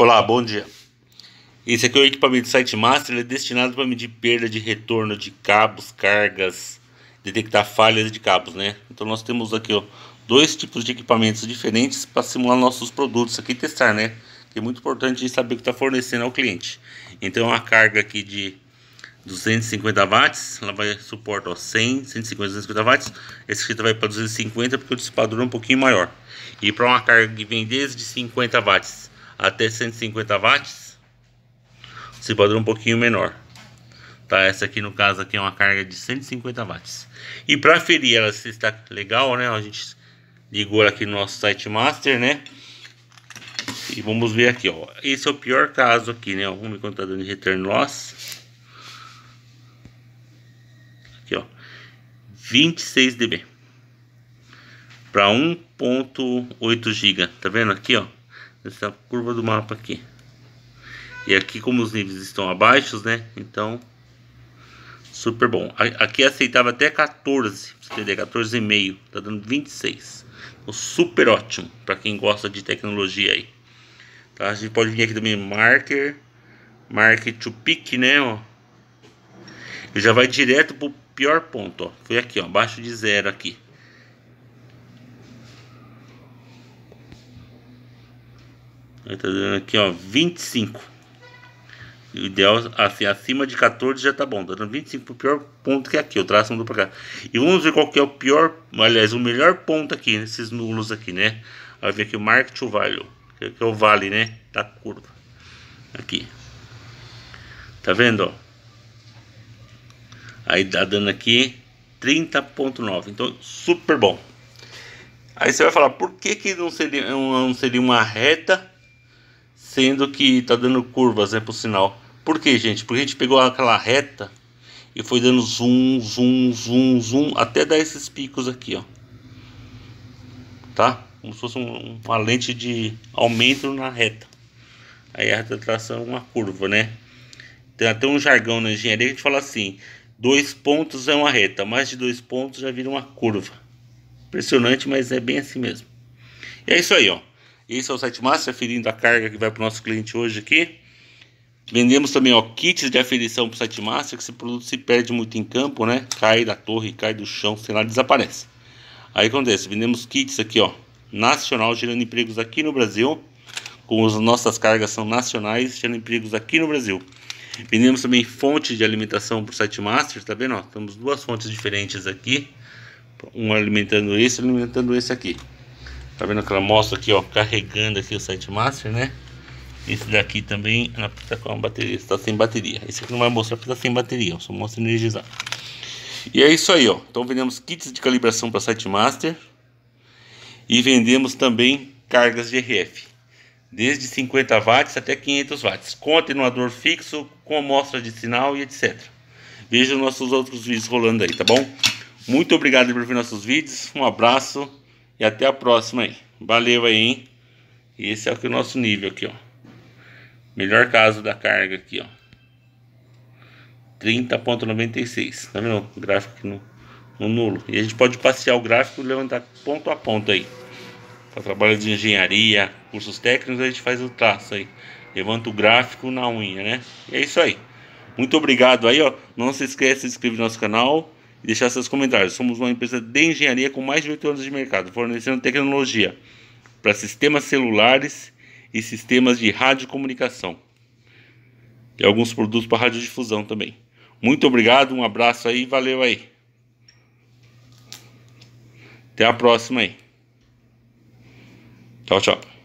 Olá, bom dia. Esse aqui é o equipamento Site Master, ele é destinado para medir perda de retorno de cabos, cargas, detectar falhas de cabos, né? Então nós temos aqui, ó, dois tipos de equipamentos diferentes para simular nossos produtos aqui e testar, né? Que é muito importante saber o que está fornecendo ao cliente. Então a carga aqui de 250 watts, ela vai suportar 100, 150, 250 watts. Essa fita vai para 250 porque o dissipador é um pouquinho maior. E para uma carga que vem desde 50 watts até 150 watts, se padrão um pouquinho menor. Tá, essa aqui no caso aqui é uma carga de 150 watts. E para ferir ela se está legal, né? A gente ligou aqui no nosso site master, né? E vamos ver aqui, ó. Esse é o pior caso aqui, né? Vamos ver quanto tá dando de return loss. Aqui, ó. 26 dB. Para 1.8 GB. Tá vendo aqui, ó? essa curva do mapa aqui. E aqui como os níveis estão abaixo, né? Então, super bom. Aqui é aceitava até 14, pra você entender, 14,5, tá dando 26. Então, super ótimo para quem gosta de tecnologia aí. Tá? A gente pode vir aqui também marker, marker to pick, né, ó. E já vai direto pro pior ponto, ó. Foi aqui, ó, abaixo de zero aqui. Tá dando aqui, ó, 25. O ideal, assim, acima de 14 já tá bom. Tá dando 25 o pior ponto que é aqui. O traço mudou pra cá. E vamos ver qual que é o pior, aliás, o melhor ponto aqui, nesses nulos aqui, né? Vai ver aqui o mark to value, é que é o vale, né? Da curva. Aqui. Tá vendo, ó? Aí tá dando aqui 30.9. Então, super bom. Aí você vai falar, por que que não seria, não seria uma reta sendo que tá dando curvas, né, pro sinal. Por quê, gente? Porque a gente pegou aquela reta e foi dando zoom, zoom, zoom, zoom, até dar esses picos aqui, ó. Tá? Como se fosse um, uma lente de aumento na reta. Aí a reta traçando uma curva, né? Tem até um jargão na engenharia que a gente fala assim, dois pontos é uma reta, mais de dois pontos já vira uma curva. Impressionante, mas é bem assim mesmo. E é isso aí, ó. Esse é o site Master aferindo a carga que vai para o nosso cliente hoje aqui. Vendemos também ó, kits de aferição para o site master, que esse produto se perde muito em campo, né? Cai da torre, cai do chão, sei lá, desaparece. Aí acontece, vendemos kits aqui, ó, nacional, gerando empregos aqui no Brasil. com as nossas cargas são nacionais, gerando empregos aqui no Brasil. Vendemos também fonte de alimentação para o site master, tá vendo? Ó, temos duas fontes diferentes aqui, um alimentando esse, alimentando esse aqui. Tá vendo aquela mostra aqui, ó, carregando aqui o site master, né? Esse daqui também tá com a bateria, está sem bateria. Esse aqui não vai mostrar porque está sem bateria, só mostra energizar. E é isso aí, ó. Então vendemos kits de calibração para site master e vendemos também cargas de RF, desde 50 watts até 500 watts, com atenuador fixo, com amostra de sinal e etc. Veja nossos outros vídeos rolando aí, tá bom? Muito obrigado por ver nossos vídeos. Um abraço. E até a próxima aí. Valeu aí, hein? Esse é o, que o nosso nível aqui, ó. Melhor caso da carga aqui, ó. 30.96. Tá vendo o gráfico no, no nulo? E a gente pode passear o gráfico e levantar ponto a ponto aí. Para tá trabalho de engenharia, cursos técnicos, a gente faz o traço aí. Levanta o gráfico na unha, né? E é isso aí. Muito obrigado aí, ó. Não se esqueça de se inscrever no nosso canal e deixar seus comentários. Somos uma empresa de engenharia com mais de 8 anos de mercado, fornecendo tecnologia para sistemas celulares e sistemas de radiocomunicação. E alguns produtos para radiodifusão também. Muito obrigado, um abraço aí, valeu aí. Até a próxima aí. Tchau, tchau.